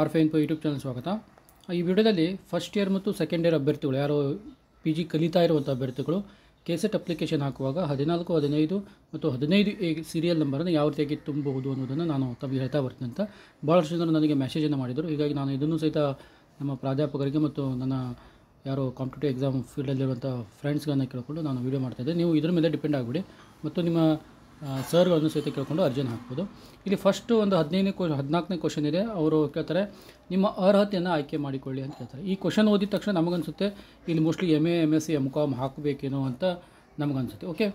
R ಫೈನ್ ಪು YouTube channel ಸ್ವಾಗತ ಈ ವಿಡಿಯೋದಲ್ಲಿ ಫಸ್ಟ್ ಇಯರ್ ಮತ್ತು ಸೆಕೆಂಡ್ ಇಯರ್ ಅಭ್ಯರ್ಥಿಗಳು ಯಾರು ಪಿ ಜಿ ಕಲಿತಾ ಇರುವಂಥ ಅಭ್ಯರ್ಥಿಗಳು ಕೆಸೆಟ್ ಅಪ್ಲಿಕೇಶನ್ ಹಾಕುವಾಗ ಹದಿನಾಲ್ಕು ಹದಿನೈದು ಮತ್ತು ಹದಿನೈದು ಎ ಸೀರಿಯಲ್ ನಂಬರನ್ನು ಯಾವ ರೀತಿಯಾಗಿ ತುಂಬಬಹುದು ಅನ್ನೋದನ್ನು ನಾನು ತಮಗೆ ಹೇಳ್ತಾ ಬರ್ತೀನಿ ಅಂತ ಭಾಳಷ್ಟು ಜನರು ನನಗೆ ಮೆಸೇಜನ್ನು ಮಾಡಿದರು ಹೀಗಾಗಿ ನಾನು ಇದನ್ನು ಸಹಿತ ನಮ್ಮ ಪ್ರಾಧ್ಯಾಪಕರಿಗೆ ಮತ್ತು ನನ್ನ ಯಾರು ಕಾಂಪಿಟೇಟಿವ್ ಎಕ್ಸಾಮ್ ಫೀಲ್ಡಲ್ಲಿರುವಂಥ ಫ್ರೆಂಡ್ಸ್ಗಳನ್ನು ಕೇಳಿಕೊಂಡು ನಾನು ವೀಡಿಯೋ ಮಾಡ್ತಾಯಿದ್ದೆ ನೀವು ಇದರ ಮೇಲೆ ಡಿಪೆಂಡ್ ಆಗಿಬಿಡಿ ಮತ್ತು ನಿಮ್ಮ ಸರ್ಗಳನ್ನು ಸಹಿತ ಕೇಳಿಕೊಂಡು ಅರ್ಜಿಯನ್ನು ಹಾಕ್ಬೋದು ಇಲ್ಲಿ ಫಸ್ಟು ಒಂದು ಹದಿನೈದನೇ ಕ್ವ ಹದಿನಾಲ್ಕನೇ ಕ್ವಶನ್ ಇದೆ ಅವರು ಕೇಳ್ತಾರೆ ನಿಮ್ಮ ಅರ್ಹತೆಯನ್ನು ಆಯ್ಕೆ ಮಾಡಿಕೊಳ್ಳಿ ಅಂತ ಕೇಳ್ತಾರೆ ಈ ಕ್ವಶನ್ ಓದಿದ ತಕ್ಷಣ ನಮಗನ್ಸುತ್ತೆ ಇಲ್ಲಿ mostly M A M S C M com ಹಾಕಬೇಕೇನೋ ಅಂತ ನಮಗನ್ಸುತ್ತೆ ಓಕೆ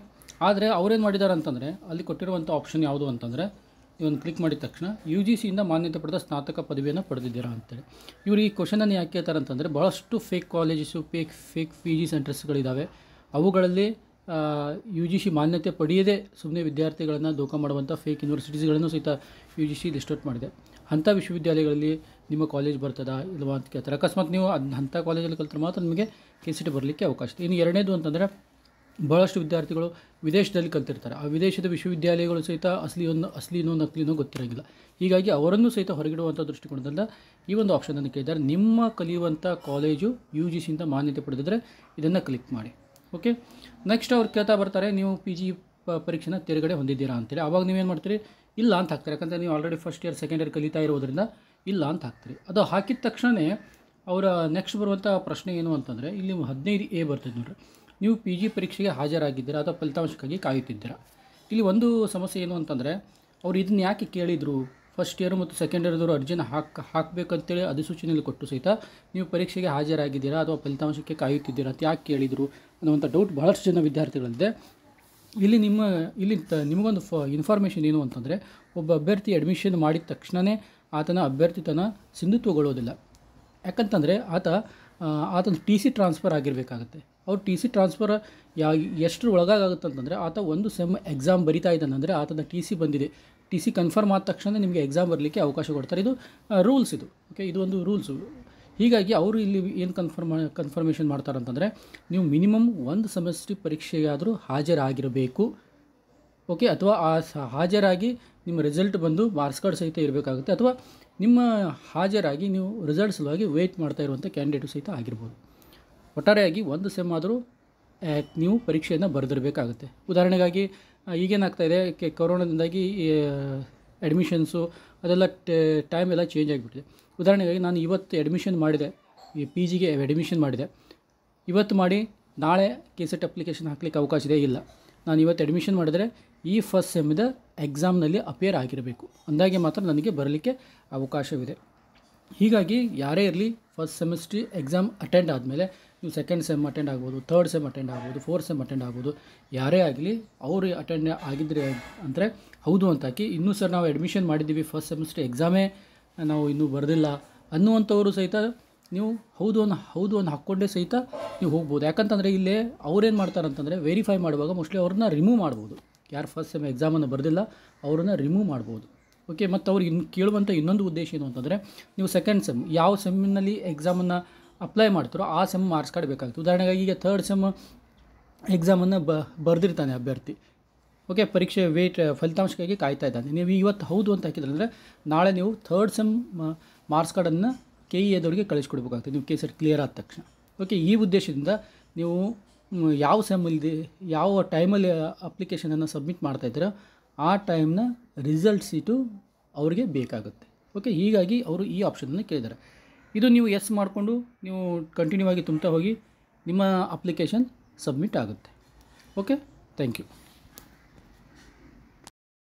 ಆದರೆ ಅವ್ರೇನು ಮಾಡಿದ್ದಾರೆ ಅಂತಂದರೆ ಅಲ್ಲಿ ಕೊಟ್ಟಿರುವಂಥ ಆಪ್ಷನ್ ಯಾವುದು ಅಂತಂದರೆ ಇವನು ಕ್ಲಿಕ್ ಮಾಡಿದ ತಕ್ಷಣ ಯು ಜಿ ಸಿಯಿಂದ ಮಾನ್ಯತೆ ಪಡೆದ ಸ್ನಾತಕ ಪದವಿಯನ್ನು ಪಡೆದಿದ್ದೀರಾ ಅಂತೇಳಿ ಇವರು ಈ ಕ್ವಶನನ್ನು ಯಾಕೆ ಹೇಳ್ತಾರೆ ಅಂತಂದರೆ ಭಾಳಷ್ಟು fake colleges fake fake P G ಸೆಂಟರ್ಸ್ಗಳಿದ್ದಾವೆ ಅವುಗಳಲ್ಲಿ ಯು ಜಿ ಸಿ ಮಾನ್ಯತೆ ಪಡೆಯದೇ ಸುಮ್ಮನೆ ವಿದ್ಯಾರ್ಥಿಗಳನ್ನು ದೂಕ ಮಾಡುವಂಥ ಫೇಕ್ ಯೂನಿವರ್ಸಿಟೀಸ್ಗಳನ್ನು ಸಹಿತ ಯು ಜಿ ಸಿ ಔಟ್ ಮಾಡಿದೆ ಅಂಥ ವಿಶ್ವವಿದ್ಯಾಲಯಗಳಲ್ಲಿ ನಿಮ್ಮ ಕಾಲೇಜ್ ಬರ್ತದಾ ಇಲ್ವಾ ಅಂತ ಕೇಳ್ತಾರೆ ಅಕಸ್ಮಾತ್ ನೀವು ಅದು ಅಂಥ ಕಾಲೇಜಲ್ಲಿ ಕಲಿತ್ರೆ ಮಾತ್ರ ನಿಮಗೆ ಕೆ ಸಿ ಟಿ ಬರಲಿಕ್ಕೆ ಅವಕಾಶ ಇದೆ ಇನ್ನು ಎರಡನೇದು ಅಂತಂದರೆ ಭಾಳಷ್ಟು ವಿದ್ಯಾರ್ಥಿಗಳು ವಿದೇಶದಲ್ಲಿ ಕಲ್ತಿರ್ತಾರೆ ಆ ವಿದೇಶದ ವಿಶ್ವವಿದ್ಯಾಲಯಗಳು ಸಹಿತ ಒಂದು ಅಸಲಿನೋ ನಕಲಿನೋ ಗೊತ್ತಿರೋಂಗಿಲ್ಲ ಹೀಗಾಗಿ ಅವರನ್ನು ಸಹಿತ ಹೊರಗಿಡುವಂಥ ದೃಷ್ಟಿಕೋನದಿಂದ ಈ ಒಂದು ಆಪ್ಷನನ್ನು ಕೇಳಿದ್ದಾರೆ ನಿಮ್ಮ ಕಲಿಯುವಂಥ ಕಾಲೇಜು ಯು ಜಿ ಸಿಯಿಂದ ಮಾನ್ಯತೆ ಪಡೆದಿದ್ರೆ ಇದನ್ನು ಕ್ಲಿಕ್ ಮಾಡಿ ಓಕೆ ನೆಕ್ಸ್ಟ್ ಅವ್ರು ಕೇಳ್ತಾ ಬರ್ತಾರೆ ನೀವು ಪಿ ಜಿ ಪರೀಕ್ಷೆನ ತೆರೆಗಡೆ ಹೊಂದಿದ್ದೀರಾ ಅಂತೇಳಿ ಅವಾಗ ನೀವೇನು ಮಾಡ್ತೀರಿ ಇಲ್ಲ ಅಂತ ಹಾಕ್ತಾರೆ ಯಾಕಂದರೆ ನೀವು already first year second year ಕಲಿತಾ ಇರೋದ್ರಿಂದ ಇಲ್ಲ ಅಂತ ಹಾಕ್ತೀರಿ ಅದು ಹಾಕಿದ ತಕ್ಷಣವೇ ಅವರ ನೆಕ್ಸ್ಟ್ ಬರುವಂಥ ಪ್ರಶ್ನೆ ಏನು ಅಂತಂದರೆ ಇಲ್ಲಿ ಹದಿನೈದು ಎ ಬರ್ತದೆ ನೋಡ್ರಿ ನೀವು ಪಿ ಜಿ ಪರೀಕ್ಷೆಗೆ ಹಾಜರಾಗಿದ್ದೀರಾ ಅಥವಾ ಫಲಿತಾಂಶಕ್ಕಾಗಿ ಕಾಯುತ್ತಿದ್ದೀರಾ ಇಲ್ಲಿ ಒಂದು ಸಮಸ್ಯೆ ಏನು ಅಂತಂದರೆ ಅವ್ರು ಇದನ್ನ ಯಾಕೆ ಕೇಳಿದರು ಫಸ್ಟ್ ಇಯರ್ ಮತ್ತು ಸೆಕೆಂಡ್ ಇಯರ್ದವರು ಅರ್ಜಿನ ಹಾಕಿ ಹಾಕಬೇಕಂತೇಳಿ ಅಧಿಸೂಚನೆಯಲ್ಲಿ ಕೊಟ್ಟು ಸಹಿತ ನೀವು ಪರೀಕ್ಷೆಗೆ ಹಾಜರಾಗಿದ್ದೀರಾ ಅಥವಾ ಫಲಿತಾಂಶಕ್ಕೆ ಕಾಯುತ್ತಿದ್ದೀರಾ ಅಂತ ಯಾಕೆ ಕೇಳಿದರು ಅನ್ನುವಂಥ ಡೌಟ್ ಬಹಳಷ್ಟು ಜನ ವಿದ್ಯಾರ್ಥಿಗಳಿದೆ ಇಲ್ಲಿ ನಿಮ್ಮ ಇಲ್ಲಿ ನಿಮಗೊಂದು ಫ ಇನ್ಫಾರ್ಮೇಷನ್ ಏನು ಅಂತಂದರೆ ಒಬ್ಬ ಅಭ್ಯರ್ಥಿ ಅಡ್ಮಿಷನ್ ಮಾಡಿದ ತಕ್ಷಣವೇ ಆತನ ಅಭ್ಯರ್ಥಿ ಅಭ್ಯರ್ಥಿತನ ಸಿಂಧುತ್ವಗೊಳ್ಳೋದಿಲ್ಲ ಯಾಕಂತಂದರೆ ಆತ ಆತನ ಟಿ ಸಿ ಟ್ರಾನ್ಸ್ಫರ್ ಆಗಿರಬೇಕಾಗತ್ತೆ ಅವ್ರು ಟಿ ಸಿ ಟ್ರಾನ್ಸ್ಫರ್ ಯಾ ಎಷ್ಟರ ಒಳಗಾಗುತ್ತೆ ಆತ ಒಂದು ಸೆಮ್ ಎಕ್ಸಾಮ್ ಬರಿತಾ ಇದ್ದಾನಂದರೆ ಆತನ ಟಿ ಸಿ ಬಂದಿದೆ ಟಿ ಸಿ ಕನ್ಫರ್ಮ್ ಆದ ತಕ್ಷಣ ನಿಮಗೆ ಎಕ್ಸಾಮ್ ಬರಲಿಕ್ಕೆ ಅವಕಾಶ ಕೊಡ್ತಾರೆ ಇದು ರೂಲ್ಸ್ ಇದು ಓಕೆ ಇದು ಒಂದು ರೂಲ್ಸು ಹೀಗಾಗಿ ಅವರು ಇಲ್ಲಿ ಏನು ಕನ್ಫರ್ಮ್ ಕನ್ಫರ್ಮೇಷನ್ ಮಾಡ್ತಾರಂತಂದರೆ ನೀವು ಮಿನಿಮಮ್ ಒಂದು ಸೆಮೆಸ್ಟ್ರಿ ಪರೀಕ್ಷೆಯಾದರೂ ಹಾಜರಾಗಿರಬೇಕು ಓಕೆ ಅಥವಾ ಆ ಹಾಜರಾಗಿ ನಿಮ್ಮ ರಿಸಲ್ಟ್ ಬಂದು ಮಾರ್ಕ್ಸ್ ಕಾರ್ಡ್ ಸಹಿತ ಇರಬೇಕಾಗುತ್ತೆ ಅಥವಾ ನಿಮ್ಮ ಹಾಜರಾಗಿ ನೀವು ರಿಸಲ್ಟ್ ಸಲುವಾಗಿ ವೆಯ್ಟ್ ಮಾಡ್ತಾ ಇರುವಂಥ ಕ್ಯಾಂಡಿಡೇಟ್ ಸಹಿತ ಆಗಿರ್ಬೋದು ಒಟ್ಟಾರೆಯಾಗಿ ಒಂದು ಸೆಮ್ ಆದರೂ ನೀವು ಪರೀಕ್ಷೆಯನ್ನು ಬರೆದಿರಬೇಕಾಗುತ್ತೆ ಉದಾಹರಣೆಗಾಗಿ ಈಗೇನಾಗ್ತಾ ಇದೆ ಕೆ ಕೊರೋನಾದಿಂದಾಗಿ ಅಡ್ಮಿಷನ್ಸು ಅದೆಲ್ಲ ಟೈಮ್ ಎಲ್ಲ ಚೇಂಜ್ ಆಗಿಬಿಟ್ಟಿದೆ ಉದಾಹರಣೆಗಾಗಿ ನಾನು ಇವತ್ತು ಅಡ್ಮಿಷನ್ ಮಾಡಿದೆ ಈ ಪಿ ಜಿಗೆ ಅಡ್ಮಿಷನ್ ಮಾಡಿದೆ ಇವತ್ತು ಮಾಡಿ ನಾಳೆ ಕೆ ಸೆಟ್ ಅಪ್ಲಿಕೇಶನ್ ಹಾಕಲಿಕ್ಕೆ ಅವಕಾಶ ಇದೆ ಇಲ್ಲ ನಾನು ಇವತ್ತು ಅಡ್ಮಿಷನ್ ಮಾಡಿದರೆ ಈ ಫಸ್ಟ್ ಸೆಮ್ದ ಎಕ್ಸಾಮ್ನಲ್ಲಿ ಅಪೇರ್ ಆಗಿರಬೇಕು ಅಂದಾಗೆ ಮಾತ್ರ ನನಗೆ ಬರಲಿಕ್ಕೆ ಅವಕಾಶವಿದೆ ಹೀಗಾಗಿ ಯಾರೇ ಇರಲಿ ಫಸ್ಟ್ ಸೆಮಿಸ್ಟ್ರಿ ಎಕ್ಸಾಮ್ ಅಟೆಂಡ್ ಆದಮೇಲೆ ನೀವು ಸೆಕೆಂಡ್ ಸೆಮ್ ಅಟೆಂಡ್ ಆಗ್ಬೋದು ಥರ್ಡ್ ಸೆಮ್ ಅಟೆಂಡ್ ಆಗ್ಬೋದು ಫೋರ್ತ್ ಸೆಮ್ ಅಟೆಂಡ್ ಆಗ್ಬೋದು ಯಾರೇ ಆಗಲಿ ಅವರು ಅಟೆಂಡ್ ಆಗಿದ್ರೆ ಅಂದರೆ ಹೌದು ಅಂತ ಹಾಕಿ ಇನ್ನೂ ಸರ್ ನಾವು ಅಡ್ಮಿಷನ್ ಮಾಡಿದ್ದೀವಿ ಫಸ್ಟ್ ಸೆಮಿಸ್ಟ್ರಿ ಎಕ್ಸಾಮೇ ನಾವು ಇನ್ನೂ ಬರೆದಿಲ್ಲ ಅನ್ನುವಂಥವರು ಸಹಿತ ನೀವು ಹೌದು ಒಂದು ಹೌದು ಒಂದು ಹಾಕ್ಕೊಂಡೇ ಸಹಿತ ನೀವು ಹೋಗ್ಬೋದು ಯಾಕಂತಂದರೆ ಇಲ್ಲೇ ಅವ್ರೇನು ಅಂತಂದರೆ ವೆರಿಫೈ ಮಾಡುವಾಗ ಮೋಸ್ಟ್ಲಿ ಅವ್ರನ್ನ ರಿಮೂವ್ ಮಾಡ್ಬೋದು ಯಾರು ಫಸ್ಟ್ ಸೆಮ್ ಎಕ್ಸಾಮನ್ನು ಬರೆದಿಲ್ಲ ಅವ್ರನ್ನ ರಿಮೂವ್ ಮಾಡ್ಬೋದು ಓಕೆ ಮತ್ತು ಅವ್ರಿಗೆ ಇನ್ನು ಕೇಳುವಂಥ ಇನ್ನೊಂದು ಉದ್ದೇಶ ಏನು ಅಂತಂದರೆ ನೀವು ಸೆಕೆಂಡ್ ಸೆಮ್ ಯಾವ ಸೆಮ್ಮಿನಲ್ಲಿ ಎಕ್ಸಾಮನ್ನು ಅಪ್ಲೈ ಮಾಡ್ತೀರೋ ಆ ಸೆಮ್ ಮಾರ್ಕ್ಸ್ ಕಾರ್ಡ್ ಬೇಕಾಗ್ತದೆ ಉದಾಹರಣೆಗಾಗಿ ಈಗ ಥರ್ಡ್ ಸೆಮ್ ಎಕ್ಸಾಮನ್ನು ಬ ಬರೆದಿರ್ತಾನೆ ಅಭ್ಯರ್ಥಿ ಓಕೆ ಪರೀಕ್ಷೆ ವೇಟ್ ಫಲಿತಾಂಶಕ್ಕಾಗಿ ಕಾಯ್ತಾ ಇದ್ದಾನೆ ನೀವು ಇವತ್ತು ಹೌದು ಅಂತ ಹಾಕಿದ್ರೆ ಅಂದರೆ ನಾಳೆ ನೀವು ಥರ್ಡ್ ಸೆಮ್ ಮಾರ್ಕ್ಸ್ ಕಾರ್ಡನ್ನು ಕೆ ಇ e ಎದವರಿಗೆ ಕಳಿಸ್ಕೊಡ್ಬೇಕಾಗ್ತದೆ ನೀವು ಕೇಸರಿ e ಕ್ಲಿಯರ್ ಆದ ತಕ್ಷಣ ಓಕೆ ಈ ಉದ್ದೇಶದಿಂದ ನೀವು ಯಾವ ಸೆಮ್ ಯಾವ ಟೈಮಲ್ಲಿ ಅಪ್ಲಿಕೇಶನನ್ನು ಸಬ್ಮಿಟ್ ಇದ್ದೀರ ಆ ಟೈಮ್ನ ರಿಸಲ್ಟ್ ಸೀಟು ಅವರಿಗೆ ಬೇಕಾಗುತ್ತೆ ಓಕೆ ಹೀಗಾಗಿ ಅವರು ಈ ಆಪ್ಷನನ್ನು ಕೇಳಿದ್ದಾರೆ ಇದು ನೀವು ಎಸ್ ಮಾಡಿಕೊಂಡು ನೀವು ಕಂಟಿನ್ಯೂ ಆಗಿ ತುಂಬ್ತಾ ಹೋಗಿ ನಿಮ್ಮ ಅಪ್ಲಿಕೇಶನ್ ಸಬ್ಮಿಟ್ ಆಗುತ್ತೆ ಓಕೆ ಥ್ಯಾಂಕ್ ಯು